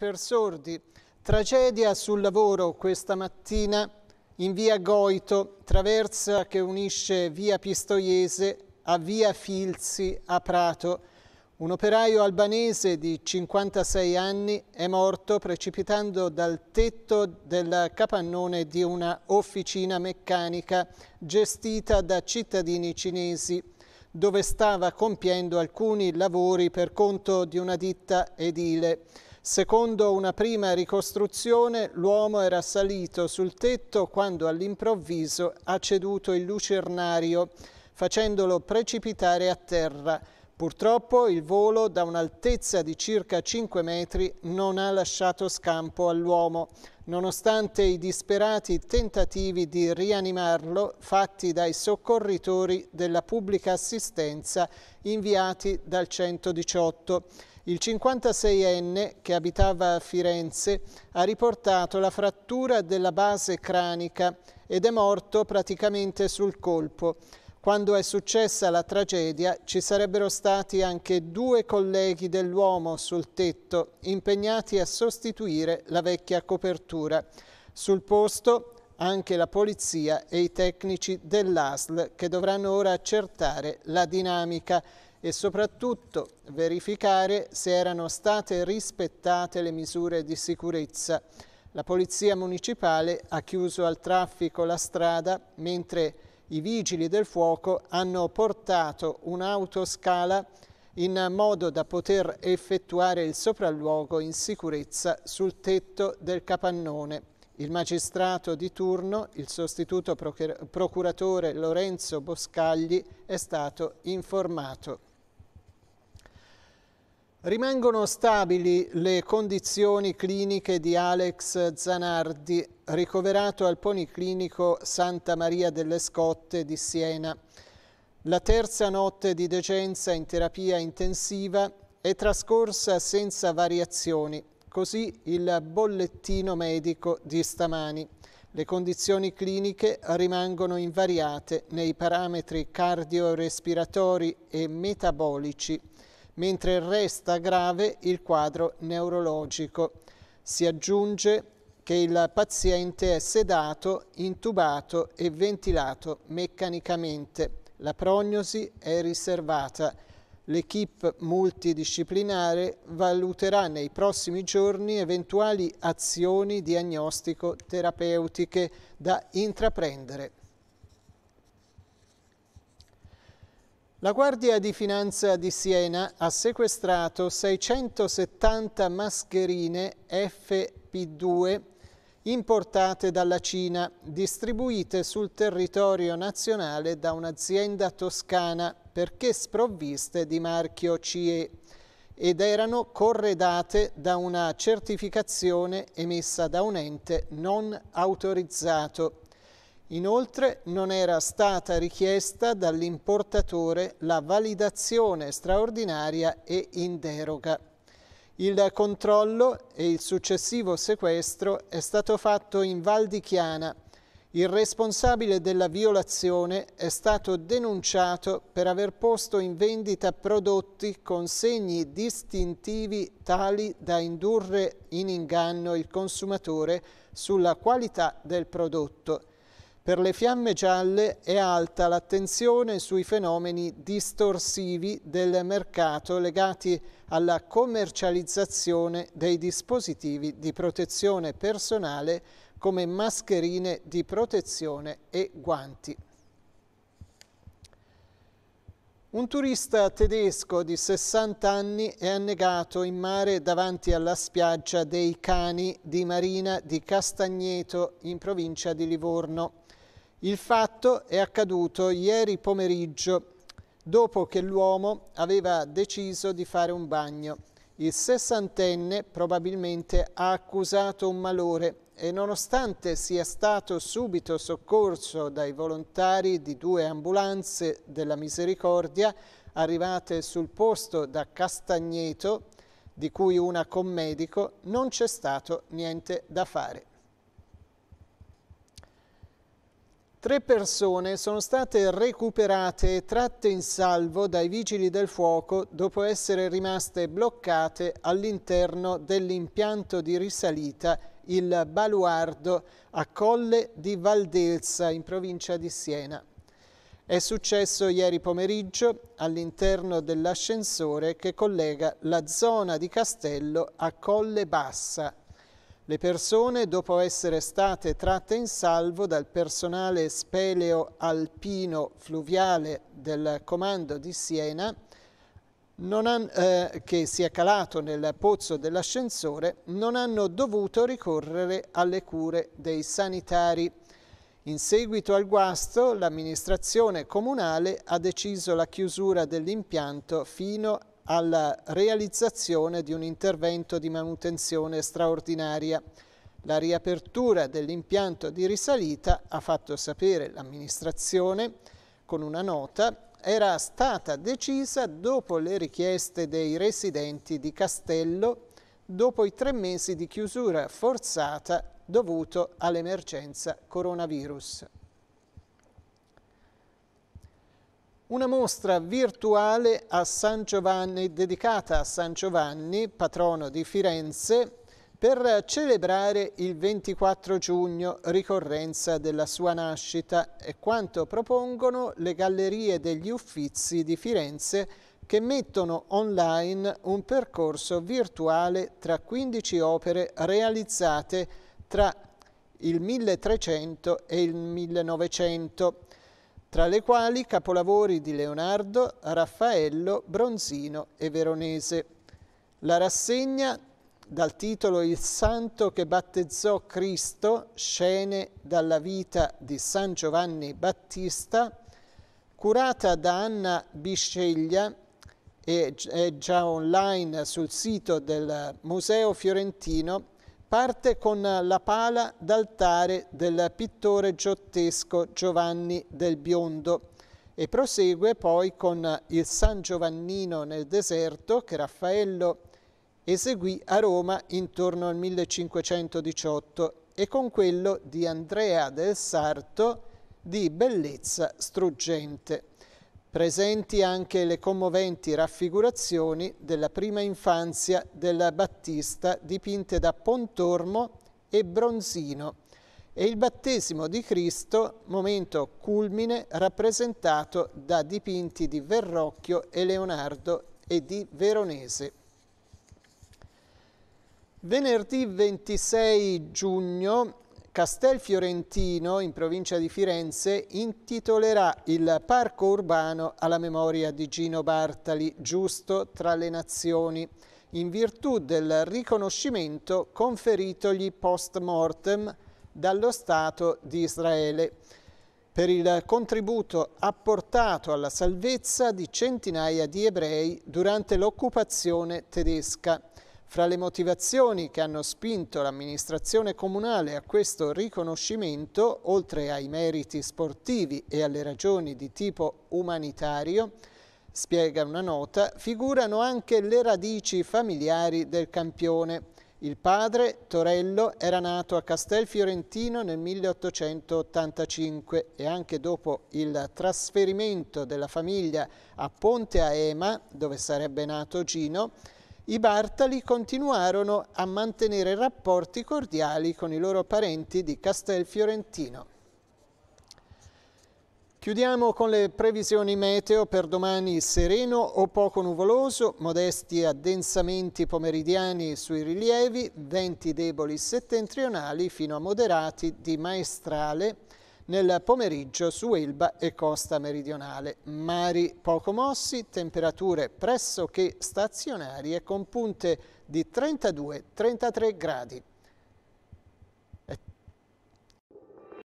per sordi. Tragedia sul lavoro questa mattina in via Goito, traversa che unisce via Pistoiese a via Filzi a Prato. Un operaio albanese di 56 anni è morto precipitando dal tetto del capannone di una officina meccanica gestita da cittadini cinesi dove stava compiendo alcuni lavori per conto di una ditta edile. Secondo una prima ricostruzione, l'uomo era salito sul tetto quando all'improvviso ha ceduto il lucernario, facendolo precipitare a terra Purtroppo il volo da un'altezza di circa 5 metri non ha lasciato scampo all'uomo, nonostante i disperati tentativi di rianimarlo fatti dai soccorritori della pubblica assistenza inviati dal 118. Il 56enne, che abitava a Firenze, ha riportato la frattura della base cranica ed è morto praticamente sul colpo. Quando è successa la tragedia ci sarebbero stati anche due colleghi dell'uomo sul tetto impegnati a sostituire la vecchia copertura. Sul posto anche la polizia e i tecnici dell'ASL che dovranno ora accertare la dinamica e soprattutto verificare se erano state rispettate le misure di sicurezza. La polizia municipale ha chiuso al traffico la strada mentre i vigili del fuoco hanno portato un'autoscala in modo da poter effettuare il sopralluogo in sicurezza sul tetto del capannone. Il magistrato di turno, il sostituto procuratore Lorenzo Boscagli, è stato informato. Rimangono stabili le condizioni cliniche di Alex Zanardi, ricoverato al Policlinico Santa Maria delle Scotte di Siena. La terza notte di degenza in terapia intensiva è trascorsa senza variazioni, così il bollettino medico di stamani. Le condizioni cliniche rimangono invariate nei parametri cardiorespiratori e metabolici mentre resta grave il quadro neurologico. Si aggiunge che il paziente è sedato, intubato e ventilato meccanicamente. La prognosi è riservata. L'equipe multidisciplinare valuterà nei prossimi giorni eventuali azioni diagnostico-terapeutiche da intraprendere. La Guardia di Finanza di Siena ha sequestrato 670 mascherine FP2 importate dalla Cina, distribuite sul territorio nazionale da un'azienda toscana perché sprovviste di marchio CE ed erano corredate da una certificazione emessa da un ente non autorizzato. Inoltre non era stata richiesta dall'importatore la validazione straordinaria e in deroga. Il controllo e il successivo sequestro è stato fatto in Val di Chiana. Il responsabile della violazione è stato denunciato per aver posto in vendita prodotti con segni distintivi tali da indurre in inganno il consumatore sulla qualità del prodotto per le fiamme gialle è alta l'attenzione sui fenomeni distorsivi del mercato legati alla commercializzazione dei dispositivi di protezione personale come mascherine di protezione e guanti. Un turista tedesco di 60 anni è annegato in mare davanti alla spiaggia dei Cani di Marina di Castagneto in provincia di Livorno. Il fatto è accaduto ieri pomeriggio, dopo che l'uomo aveva deciso di fare un bagno. Il sessantenne probabilmente ha accusato un malore e nonostante sia stato subito soccorso dai volontari di due ambulanze della misericordia arrivate sul posto da Castagneto, di cui una con medico, non c'è stato niente da fare. Tre persone sono state recuperate e tratte in salvo dai vigili del fuoco dopo essere rimaste bloccate all'interno dell'impianto di risalita il Baluardo a Colle di Valdelsa in provincia di Siena. È successo ieri pomeriggio all'interno dell'ascensore che collega la zona di Castello a Colle Bassa le persone, dopo essere state tratte in salvo dal personale speleo alpino fluviale del comando di Siena, han, eh, che si è calato nel pozzo dell'ascensore, non hanno dovuto ricorrere alle cure dei sanitari. In seguito al guasto, l'amministrazione comunale ha deciso la chiusura dell'impianto fino alla realizzazione di un intervento di manutenzione straordinaria. La riapertura dell'impianto di risalita, ha fatto sapere l'amministrazione con una nota, era stata decisa dopo le richieste dei residenti di Castello dopo i tre mesi di chiusura forzata dovuto all'emergenza coronavirus. una mostra virtuale a San Giovanni, dedicata a San Giovanni, patrono di Firenze, per celebrare il 24 giugno, ricorrenza della sua nascita, e quanto propongono le gallerie degli Uffizi di Firenze che mettono online un percorso virtuale tra 15 opere realizzate tra il 1300 e il 1900 tra le quali capolavori di Leonardo, Raffaello, Bronzino e Veronese. La rassegna, dal titolo Il santo che battezzò Cristo, scene dalla vita di San Giovanni Battista, curata da Anna Bisceglia, è già online sul sito del Museo Fiorentino, parte con la pala d'altare del pittore giottesco Giovanni del Biondo e prosegue poi con il San Giovannino nel deserto che Raffaello eseguì a Roma intorno al 1518 e con quello di Andrea del Sarto di bellezza struggente presenti anche le commoventi raffigurazioni della prima infanzia della Battista dipinte da Pontormo e Bronzino e il battesimo di Cristo, momento culmine rappresentato da dipinti di Verrocchio e Leonardo e di Veronese. Venerdì 26 giugno Castel Fiorentino, in provincia di Firenze, intitolerà il parco urbano alla memoria di Gino Bartali, giusto tra le nazioni, in virtù del riconoscimento conferitogli post mortem dallo Stato di Israele per il contributo apportato alla salvezza di centinaia di ebrei durante l'occupazione tedesca fra le motivazioni che hanno spinto l'amministrazione comunale a questo riconoscimento, oltre ai meriti sportivi e alle ragioni di tipo umanitario, spiega una nota, figurano anche le radici familiari del campione. Il padre, Torello, era nato a Castel Fiorentino nel 1885 e anche dopo il trasferimento della famiglia a Ponte Aema, dove sarebbe nato Gino, i Bartali continuarono a mantenere rapporti cordiali con i loro parenti di Castel Fiorentino. Chiudiamo con le previsioni meteo per domani sereno o poco nuvoloso, modesti addensamenti pomeridiani sui rilievi, venti deboli settentrionali fino a moderati di maestrale, nel pomeriggio su Elba e costa meridionale. Mari poco mossi, temperature pressoché stazionarie con punte di 32-33 gradi.